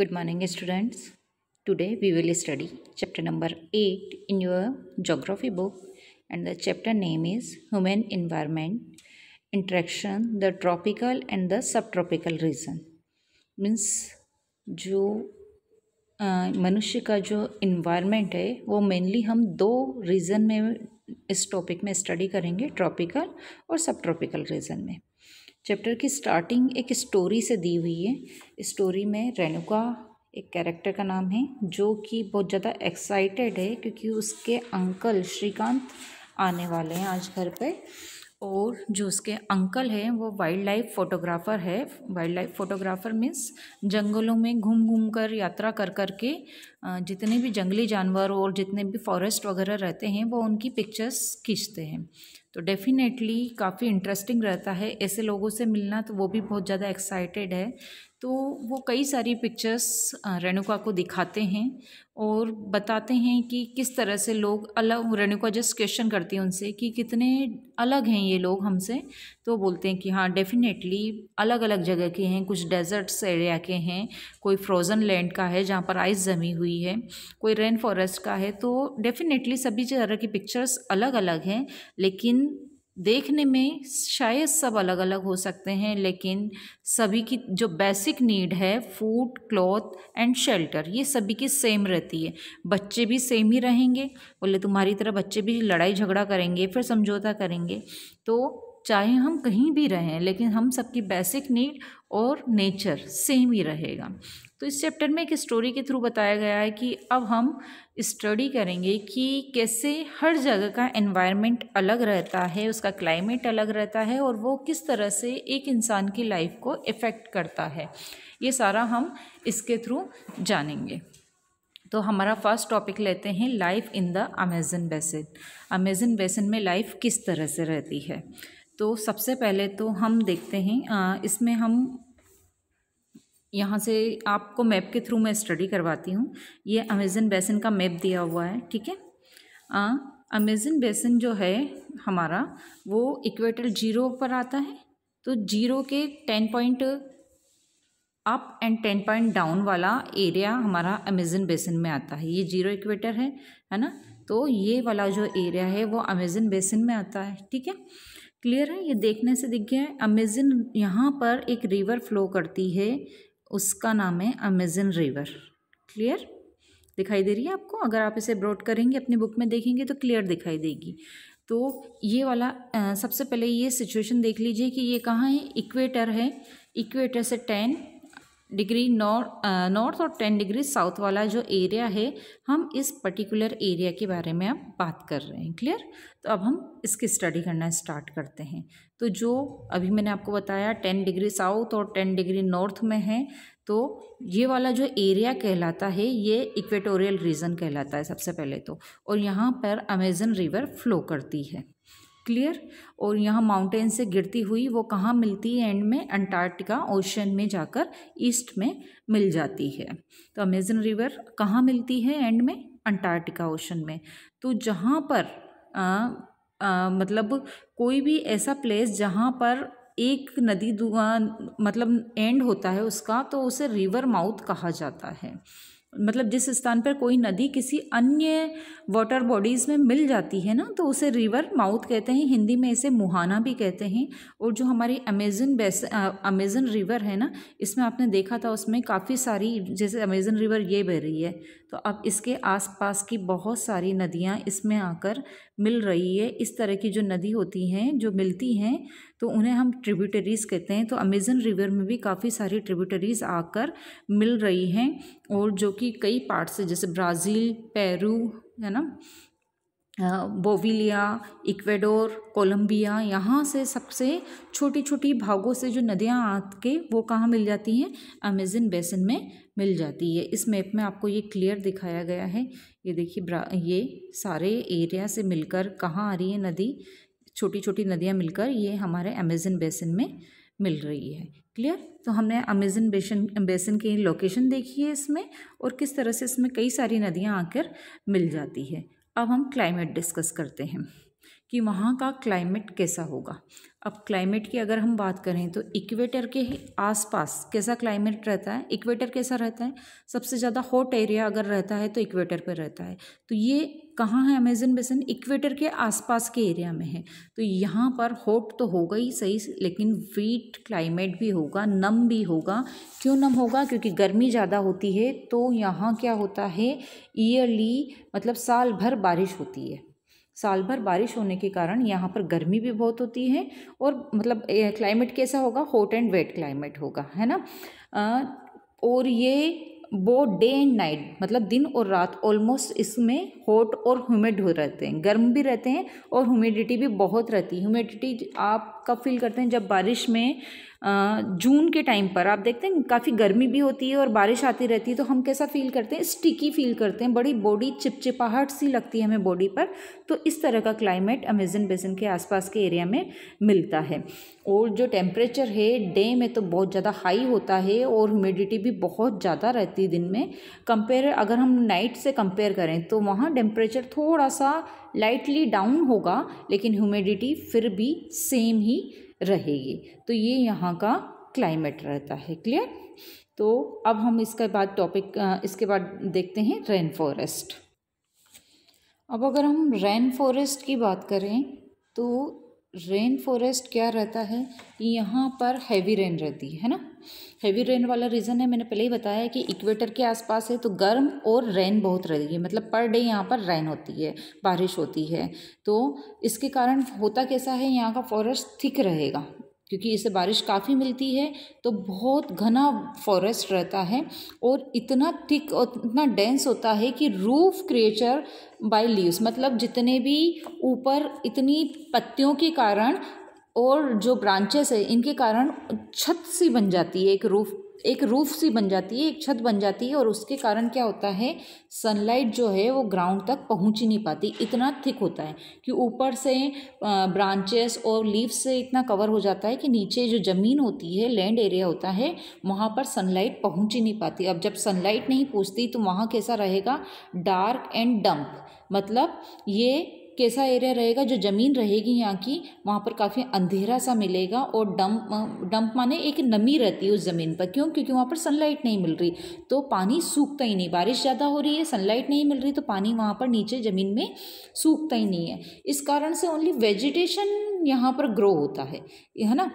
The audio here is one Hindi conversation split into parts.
good morning students today we will study chapter number 8 in your geography book and the chapter name is human environment interaction the tropical and the subtropical region means जो मनुष्य का जो इन्वायरमेंट है वो मेनली हम दो रीजन में इस टॉपिक में स्टडी करेंगे ट्रॉपिकल और सब ट्रॉपिकल रीजन में चैप्टर की स्टार्टिंग एक स्टोरी से दी हुई है स्टोरी में रेणुका एक कैरेक्टर का नाम है जो कि बहुत ज़्यादा एक्साइटेड है क्योंकि उसके अंकल श्रीकांत आने वाले हैं आज घर पे और जो उसके अंकल हैं वो वाइल्ड लाइफ फ़ोटोग्राफ़र है वाइल्ड लाइफ फ़ोटोग्राफ़र मीन्स जंगलों में घूम घूम कर यात्रा कर कर के जितने भी जंगली जानवर और जितने भी फॉरेस्ट वगैरह रहते हैं वो उनकी पिक्चर्स खींचते हैं तो डेफ़िनेटली काफ़ी इंटरेस्टिंग रहता है ऐसे लोगों से मिलना तो वो भी बहुत ज़्यादा एक्साइटेड है तो वो कई सारी पिक्चर्स रेणुका को दिखाते हैं और बताते हैं कि किस तरह से लोग अलग रेणुका जस्ट क्वेश्चन करती है उनसे कि कितने अलग हैं ये लोग हमसे तो बोलते हैं कि हाँ डेफिनेटली अलग अलग जगह के हैं कुछ डेजर्ट्स एरिया के हैं कोई फ्रोज़न लैंड का है जहाँ पर आइस जमी हुई है कोई रेन फॉरेस्ट का है तो डेफिनेटली सभी तरह की पिक्चर्स अलग अलग हैं लेकिन देखने में शायद सब अलग अलग हो सकते हैं लेकिन सभी की जो बेसिक नीड है फूड क्लॉथ एंड शेल्टर ये सभी की सेम रहती है बच्चे भी सेम ही रहेंगे बोले तुम्हारी तरह बच्चे भी लड़ाई झगड़ा करेंगे फिर समझौता करेंगे तो चाहे हम कहीं भी रहें लेकिन हम सबकी बेसिक नीड और नेचर सेम ही रहेगा तो इस चैप्टर में एक स्टोरी के थ्रू बताया गया है कि अब हम स्टडी करेंगे कि कैसे हर जगह का एनवायरनमेंट अलग रहता है उसका क्लाइमेट अलग रहता है और वो किस तरह से एक इंसान की लाइफ को इफ़ेक्ट करता है ये सारा हम इसके थ्रू जानेंगे तो हमारा फर्स्ट टॉपिक लेते हैं life in the Amazon basin Amazon basin में लाइफ किस तरह से रहती है तो सबसे पहले तो हम देखते हैं इसमें हम यहाँ से आपको मैप के थ्रू मैं स्टडी करवाती हूँ ये अमेज़न बेसन का मैप दिया हुआ है ठीक है अमेज़न बेसन जो है हमारा वो इक्वेटर जीरो पर आता है तो जीरो के ten point up and ten point down वाला एरिया हमारा अमेज़न बेसन में आता है ये जीरो इक्वेटर है है ना तो ये वाला जो एरिया है वो अमेज़न बेसन में आता है ठीक है क्लियर है ये देखने से दिख गया है अमेज़न यहाँ पर एक रिवर फ्लो करती है उसका नाम है अमेजन रिवर क्लियर दिखाई दे रही है आपको अगर आप इसे ब्रॉड करेंगे अपनी बुक में देखेंगे तो क्लियर दिखाई देगी तो ये वाला आ, सबसे पहले ये सिचुएशन देख लीजिए कि ये कहाँ है इक्वेटर है इक्वेटर से टेन डिग्री नॉर्थ और टेन डिग्री साउथ वाला जो एरिया है हम इस पर्टिकुलर एरिया के बारे में अब बात कर रहे हैं क्लियर तो अब हम इसकी स्टडी करना स्टार्ट करते हैं तो जो अभी मैंने आपको बताया टेन डिग्री साउथ और टेन डिग्री नॉर्थ में है तो ये वाला जो एरिया कहलाता है ये इक्वेटोरियल रीजन कहलाता है सबसे पहले तो और यहाँ पर अमेजन रिवर फ्लो करती है क्लियर और यहाँ माउंटेन से गिरती हुई वो कहाँ मिलती है एंड में अंटार्कटिका ओशन में जाकर ईस्ट में मिल जाती है तो अमेजन रिवर कहाँ मिलती है एंड में अंटार्कटिका ओशन में तो जहाँ पर आ, आ, मतलब कोई भी ऐसा प्लेस जहाँ पर एक नदी मतलब एंड होता है उसका तो उसे रिवर माउथ कहा जाता है मतलब जिस स्थान पर कोई नदी किसी अन्य वाटर बॉडीज़ में मिल जाती है ना तो उसे रिवर माउथ कहते हैं हिंदी में इसे मुहाना भी कहते हैं और जो हमारी अमेजन बेस अमेजन रिवर है ना इसमें आपने देखा था उसमें काफ़ी सारी जैसे अमेजन रिवर ये बह रही है तो अब इसके आसपास की बहुत सारी नदियाँ इसमें आकर मिल रही है इस तरह की जो नदी होती हैं जो मिलती हैं तो उन्हें हम ट्रिब्यूटरीज़ कहते हैं तो अमेज़न रिवर में भी काफ़ी सारी ट्रिब्यूटरीज़ आकर मिल रही हैं और जो कि कई पार्ट से जैसे ब्राज़ील पेरू है ना बोविलिया इक्वेडोर कोलंबिया यहाँ से सबसे छोटी छोटी भागों से जो नदियाँ आके वो कहाँ मिल जाती हैं अमेज़न बेसन में मिल जाती है इस मैप में आपको ये क्लियर दिखाया गया है ये देखिए ये सारे एरिया से मिलकर कहाँ आ रही है नदी छोटी छोटी नदियाँ मिलकर ये हमारे अमेजन बेसन में मिल रही है क्लियर तो हमने अमेजन बेसन बेसन की लोकेशन देखी है इसमें और किस तरह से इसमें कई सारी नदियाँ आकर मिल जाती है अब हम क्लाइमेट डिस्कस करते हैं कि वहाँ का क्लाइमेट कैसा होगा अब क्लाइमेट की अगर हम बात करें तो इक्वेटर के आसपास कैसा क्लाइमेट रहता है इक्वेटर कैसा रहता है सबसे ज़्यादा हॉट एरिया अगर रहता है तो इक्वेटर पर रहता है तो ये कहाँ है अमेजन बेसन इक्वेटर के आसपास के एरिया में है तो यहाँ पर हॉट तो होगा ही सही लेकिन वीट क्लाइमेट भी होगा नम भी होगा क्यों नम होगा क्योंकि गर्मी ज़्यादा होती है तो यहाँ क्या होता है ईयरली मतलब साल भर बारिश होती है साल भर बारिश होने के कारण यहाँ पर गर्मी भी बहुत होती है और मतलब क्लाइमेट कैसा होगा हॉट एंड वेट क्लाइमेट होगा है ना आ, और ये वो डे एंड नाइट मतलब दिन और रात ऑलमोस्ट इसमें हॉट और ह्यूमिड हो रहते हैं गर्म भी रहते हैं और ह्यूमिडिटी भी बहुत रहती है ह्यूमिडिटी आप कब फील करते हैं जब बारिश में जून के टाइम पर आप देखते हैं काफ़ी गर्मी भी होती है और बारिश आती रहती है तो हम कैसा फील करते हैं स्टिकी फील करते हैं बड़ी बॉडी चिपचिपाहट सी लगती है हमें बॉडी पर तो इस तरह का क्लाइमेट अमेजन बेसिन के आसपास के एरिया में मिलता है और जो टेम्परेचर है डे में तो बहुत ज़्यादा हाई होता है और ह्यूमिडिटी भी बहुत ज़्यादा रहती है दिन में कंपेयर अगर हम नाइट से कंपेयर करें तो वहाँ टेम्परेचर थोड़ा सा लाइटली डाउन होगा लेकिन ह्यूमिडिटी फिर भी सेम ही रहेगी तो ये यहाँ का क्लाइमेट रहता है क्लियर तो अब हम इसके बाद टॉपिक इसके बाद देखते हैं रेन फॉरेस्ट अब अगर हम रेन फॉरेस्ट की बात करें तो रेन फॉरेस्ट क्या रहता है यहाँ पर हैवी रेन रहती है ना हैवी रेन वाला रीज़न है मैंने पहले ही बताया है कि इक्वेटर के आसपास है तो गर्म और रेन बहुत रहेगी मतलब पर डे यहाँ पर रेन होती है बारिश होती है तो इसके कारण होता कैसा है यहाँ का फॉरेस्ट थिक रहेगा क्योंकि इसे बारिश काफ़ी मिलती है तो बहुत घना फॉरेस्ट रहता है और इतना थिक और इतना डेंस होता है कि रूफ क्रिएचर बाय लीव्स मतलब जितने भी ऊपर इतनी पत्तियों के कारण और जो ब्रांचेस है इनके कारण छत सी बन जाती है एक रूफ एक रूफ सी बन जाती है एक छत बन जाती है और उसके कारण क्या होता है सनलाइट जो है वो ग्राउंड तक पहुंच ही नहीं पाती इतना थिक होता है कि ऊपर से ब्रांचेस और लीव्स से इतना कवर हो जाता है कि नीचे जो ज़मीन होती है लैंड एरिया होता है वहाँ पर सनलाइट पहुंच ही नहीं पाती अब जब सनलाइट नहीं पहुँचती तो वहाँ कैसा रहेगा डार्क एंड डम्प मतलब ये कैसा एरिया रहेगा जो ज़मीन रहेगी यहाँ की वहाँ पर काफ़ी अंधेरा सा मिलेगा और डंप डंप माने एक नमी रहती है उस ज़मीन पर क्यों क्योंकि वहाँ पर सनलाइट नहीं मिल रही तो पानी सूखता ही नहीं बारिश ज़्यादा हो रही है सनलाइट नहीं मिल रही तो पानी वहाँ पर नीचे ज़मीन में सूखता ही नहीं है इस कारण से ओनली वेजिटेशन यहाँ पर ग्रो होता है है ना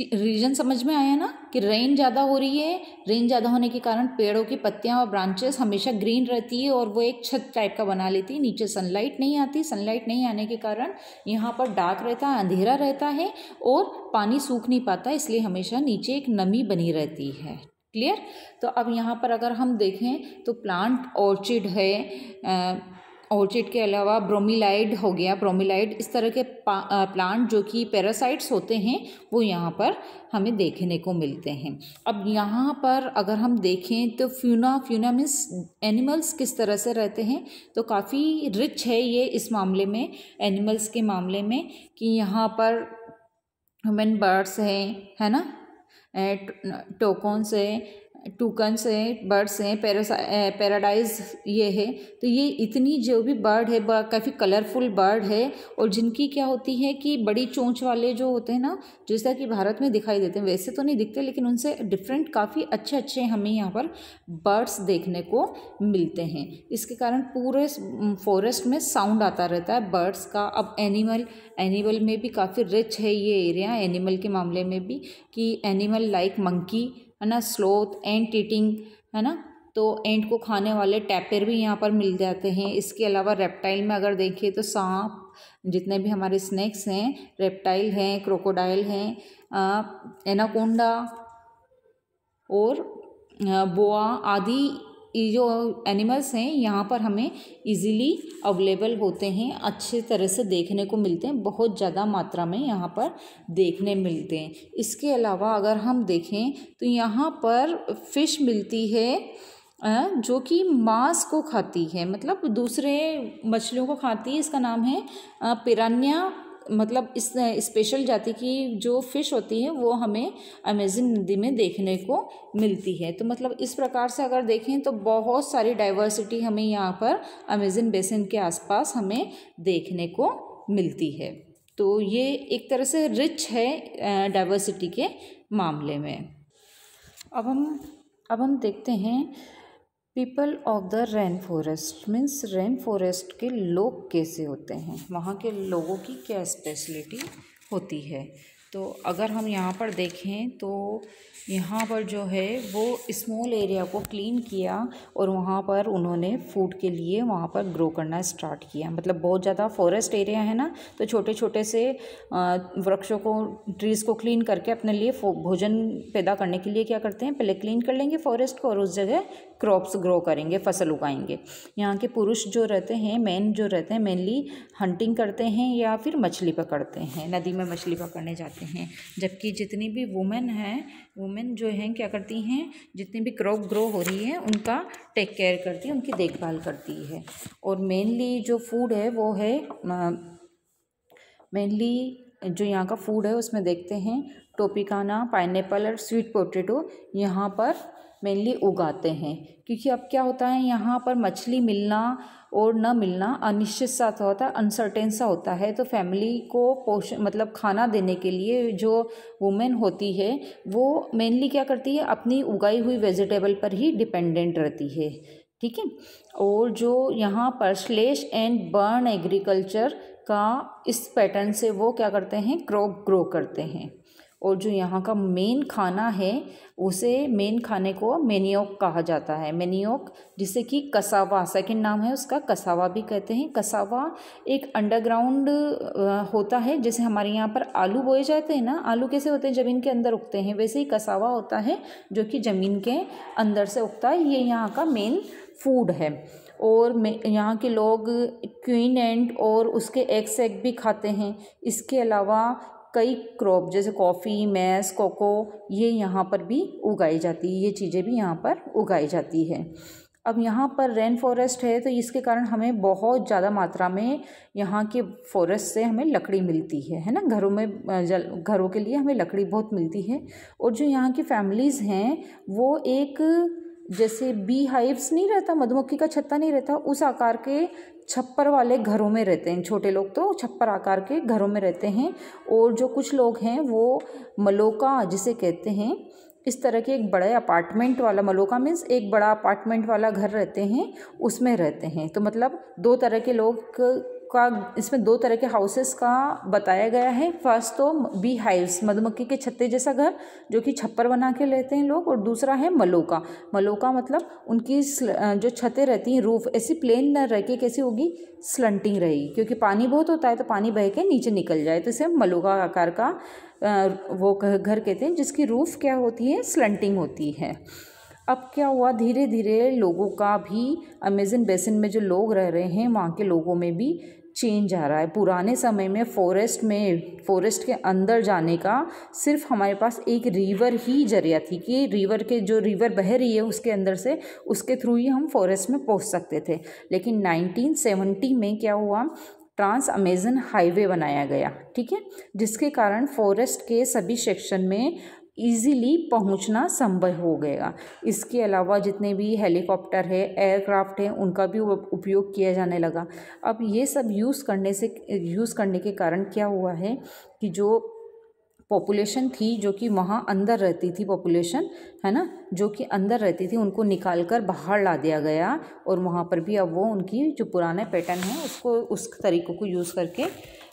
रीज़न समझ में आया ना कि रेन ज़्यादा हो रही है रेन ज़्यादा होने के कारण पेड़ों की पत्तियाँ और ब्रांचेस हमेशा ग्रीन रहती है और वो एक छत टाइप का बना लेती है नीचे सनलाइट नहीं आती सनलाइट नहीं आने के कारण यहाँ पर डार्क रहता है अंधेरा रहता है और पानी सूख नहीं पाता इसलिए हमेशा नीचे एक नमी बनी रहती है क्लियर तो अब यहाँ पर अगर हम देखें तो प्लांट ऑर्चिड है ऑर्चिड के अलावा ब्रोमिलाइड हो गया ब्रोमिलाइड इस तरह के प्लांट जो कि पैरासाइट्स होते हैं वो यहाँ पर हमें देखने को मिलते हैं अब यहाँ पर अगर हम देखें तो फ्यूना फ्यूना मीन्स एनिमल्स किस तरह से रहते हैं तो काफ़ी रिच है ये इस मामले में एनिमल्स के मामले में कि यहाँ पर ह्यूमन बर्ड्स हैं है ना टोकोन्स है टूकन्स हैं बर्ड्स हैं पैरासा पैराडाइज ये है तो ये इतनी जो भी बर्ड है काफ़ी कलरफुल बर्ड है और जिनकी क्या होती है कि बड़ी चोंच वाले जो होते हैं ना जैसा कि भारत में दिखाई देते हैं वैसे तो नहीं दिखते लेकिन उनसे डिफरेंट काफ़ी अच्छे अच्छे हमें यहाँ पर बर्ड्स देखने को मिलते हैं इसके कारण पूरे फॉरेस्ट में साउंड आता रहता है बर्ड्स का अब एनिमल एनिमल में भी काफ़ी रिच है ये एरिया एनिमल के मामले में भी कि एनिमल लाइक मंकी है ना स्लोथ एंड टीटिंग है ना तो एंट को खाने वाले टैपर भी यहाँ पर मिल जाते हैं इसके अलावा रेप्टाइल में अगर देखें तो सांप जितने भी हमारे स्नैक्स हैं रेप्टाइल हैं क्रोकोडाइल हैं एनाकोंडा और बोआ आदि ये जो एनिमल्स हैं यहाँ पर हमें इजीली अवेलेबल होते हैं अच्छे तरह से देखने को मिलते हैं बहुत ज़्यादा मात्रा में यहाँ पर देखने मिलते हैं इसके अलावा अगर हम देखें तो यहाँ पर फिश मिलती है जो कि मांस को खाती है मतलब दूसरे मछलियों को खाती है इसका नाम है पिरान्या मतलब इस स्पेशल जाति की जो फिश होती है वो हमें अमेजन नदी में देखने को मिलती है तो मतलब इस प्रकार से अगर देखें तो बहुत सारी डाइवर्सिटी हमें यहाँ पर अमेजन बेसिन के आसपास हमें देखने को मिलती है तो ये एक तरह से रिच है डाइवर्सिटी के मामले में अब हम अब हम देखते हैं people of the rainforest means rainforest के लोग कैसे होते हैं वहाँ के लोगों की क्या स्पेशलिटी होती है तो अगर हम यहाँ पर देखें तो यहाँ पर जो है वो स्मॉल एरिया को क्लीन किया और वहाँ पर उन्होंने फूड के लिए वहाँ पर ग्रो करना स्टार्ट किया मतलब बहुत ज़्यादा फॉरेस्ट एरिया है ना तो छोटे छोटे से वृक्षों को ट्रीज़ को क्लीन करके अपने लिए भोजन पैदा करने के लिए क्या करते हैं पहले क्लीन कर लेंगे फॉरेस्ट को और उस जगह क्रॉप्स ग्रो करेंगे फसल उगाएंगे यहाँ के पुरुष जो रहते हैं मेन जो रहते हैं मेनली हंटिंग करते हैं या फिर मछली पकड़ते हैं नदी में मछली पकड़ने जाते हैं करते हैं जबकि जितनी भी वुमेन हैं वुमेन जो हैं क्या करती हैं जितनी भी क्रॉप ग्रो हो रही है उनका टेक केयर करती है उनकी देखभाल करती है और मेनली जो फूड है वो है मेनली जो यहाँ का फूड है उसमें देखते हैं टोपिकाना पाइनएप्पल और स्वीट पोटेटो यहाँ पर मेनली उगाते हैं क्योंकि अब क्या होता है यहाँ पर मछली मिलना और न मिलना अनिश्चित सा होता है अनसर्टेन सा होता है तो फैमिली को पोषण मतलब खाना देने के लिए जो वुमेन होती है वो मेनली क्या करती है अपनी उगाई हुई वेजिटेबल पर ही डिपेंडेंट रहती है ठीक है और जो यहाँ पर श्लेष एंड बर्न एग्रीकल्चर का इस पैटर्न से वो क्या करते हैं क्रॉप ग्रो करते हैं और जो यहाँ का मेन खाना है उसे मेन खाने को मेनियोक कहा जाता है मेनियोक जिसे कि कसावा सेकंड नाम है उसका कसावा भी कहते हैं कसावा एक अंडरग्राउंड होता है जैसे हमारे यहाँ पर आलू बोए जाते हैं ना आलू कैसे होते हैं ज़मीन के अंदर उगते हैं वैसे ही कसावा होता है जो कि ज़मीन के अंदर से उगता है ये यहाँ का मेन फूड है और यहाँ के लोग क्वीन एंड और उसके एग सेग भी खाते हैं इसके अलावा कई क्रॉप जैसे कॉफ़ी मैस कोको ये यहाँ पर भी उगाई जाती है ये चीज़ें भी यहाँ पर उगाई जाती है अब यहाँ पर रेन फॉरेस्ट है तो इसके कारण हमें बहुत ज़्यादा मात्रा में यहाँ के फॉरेस्ट से हमें लकड़ी मिलती है है ना घरों में जल घरों के लिए हमें लकड़ी बहुत मिलती है और जो यहाँ की फैमिलीज़ हैं वो एक जैसे बी हाइव्स नहीं रहता मधुमक्खी का छत्ता नहीं रहता उस आकार के छप्पर वाले घरों में रहते हैं छोटे लोग तो छप्पर आकार के घरों में रहते हैं और जो कुछ लोग हैं वो मलोका जिसे कहते हैं इस तरह के एक बड़े अपार्टमेंट वाला मलोका मीन्स एक बड़ा अपार्टमेंट वाला घर रहते हैं उसमें रहते हैं तो मतलब दो तरह के लोग का इसमें दो तरह के हाउसेस का बताया गया है फर्स्ट तो बी हाइव्स मधुमक्खी के छत्ते जैसा घर जो कि छप्पर बना के लेते हैं लोग और दूसरा है मलोका मलोका मतलब उनकी जो छतें रहती हैं रूफ ऐसी प्लेन न रह के कैसी होगी स्लंटिंग रहेगी क्योंकि पानी बहुत होता है तो पानी बह के नीचे निकल जाए तो इसे मलोका आकार का वो घर कहते हैं जिसकी रूफ क्या होती है स्लंटिंग होती है अब क्या हुआ धीरे धीरे लोगों का भी अमेजन बेसिन में जो लोग रह रहे हैं वहाँ के लोगों में भी चेंज आ रहा है पुराने समय में फॉरेस्ट में फॉरेस्ट के अंदर जाने का सिर्फ हमारे पास एक रिवर ही जरिया थी कि रिवर के जो रिवर बह रही है उसके अंदर से उसके थ्रू ही हम फॉरेस्ट में पहुंच सकते थे लेकिन 1970 में क्या हुआ ट्रांस अमेजन हाईवे बनाया गया ठीक है जिसके कारण फॉरेस्ट के सभी सेक्शन में ईज़िली पहुंचना संभव हो गएगा इसके अलावा जितने भी हेलीकॉप्टर है एयरक्राफ्ट है उनका भी उपयोग किया जाने लगा अब ये सब यूज़ करने से यूज़ करने के कारण क्या हुआ है कि जो पॉपुलेशन थी जो कि वहाँ अंदर रहती थी पॉपुलेशन है ना जो कि अंदर रहती थी उनको निकाल कर बाहर ला दिया गया और वहाँ पर भी अब वो उनकी जो पुराने पैटर्न है उसको उस तरीक़ों को यूज़ करके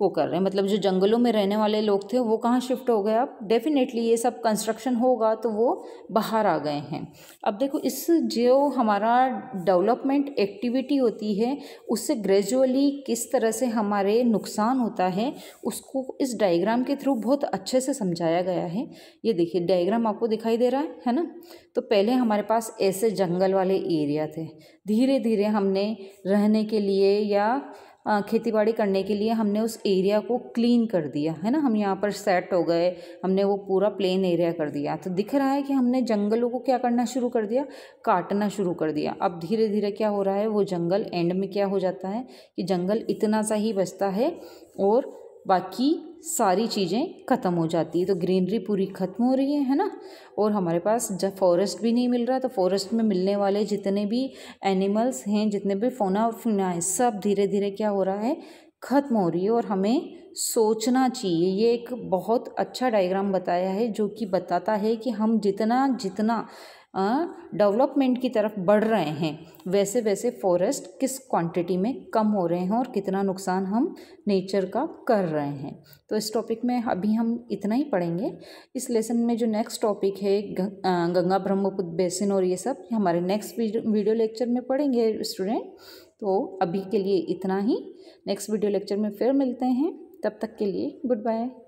वो कर रहे हैं मतलब जो जंगलों में रहने वाले लोग थे वो कहाँ शिफ्ट हो गए अब डेफिनेटली ये सब कंस्ट्रक्शन होगा तो वो बाहर आ गए हैं अब देखो इस जो हमारा डेवलपमेंट एक्टिविटी होती है उससे ग्रेजुअली किस तरह से हमारे नुकसान होता है उसको इस डायग्राम के थ्रू बहुत अच्छे से समझाया गया है ये देखिए डायग्राम आपको दिखाई दे रहा है है ना तो पहले हमारे पास ऐसे जंगल वाले एरिया थे धीरे धीरे हमने रहने के लिए या खेतीबाड़ी करने के लिए हमने उस एरिया को क्लीन कर दिया है ना हम यहाँ पर सेट हो गए हमने वो पूरा प्लेन एरिया कर दिया तो दिख रहा है कि हमने जंगलों को क्या करना शुरू कर दिया काटना शुरू कर दिया अब धीरे धीरे क्या हो रहा है वो जंगल एंड में क्या हो जाता है कि जंगल इतना सा ही बचता है और बाकी सारी चीज़ें ख़त्म हो जाती है तो ग्रीनरी पूरी ख़त्म हो रही है है ना और हमारे पास जब फॉरेस्ट भी नहीं मिल रहा तो फॉरेस्ट में मिलने वाले जितने भी एनिमल्स हैं जितने भी फोना और फिना है सब धीरे धीरे क्या हो रहा है ख़त्म हो रही है और हमें सोचना चाहिए ये एक बहुत अच्छा डायग्राम बताया है जो कि बताता है कि हम जितना जितना डेवलपमेंट की तरफ बढ़ रहे हैं वैसे वैसे फॉरेस्ट किस क्वांटिटी में कम हो रहे हैं और कितना नुकसान हम नेचर का कर रहे हैं तो इस टॉपिक में अभी हम इतना ही पढ़ेंगे इस लेसन में जो नेक्स्ट टॉपिक है गंगा ब्रह्मपुत्र बेसिन और ये सब हमारे नेक्स्ट वीडियो लेक्चर में पढ़ेंगे स्टूडेंट तो अभी के लिए इतना ही नेक्स्ट वीडियो लेक्चर में फिर मिलते हैं तब तक के लिए गुड बाय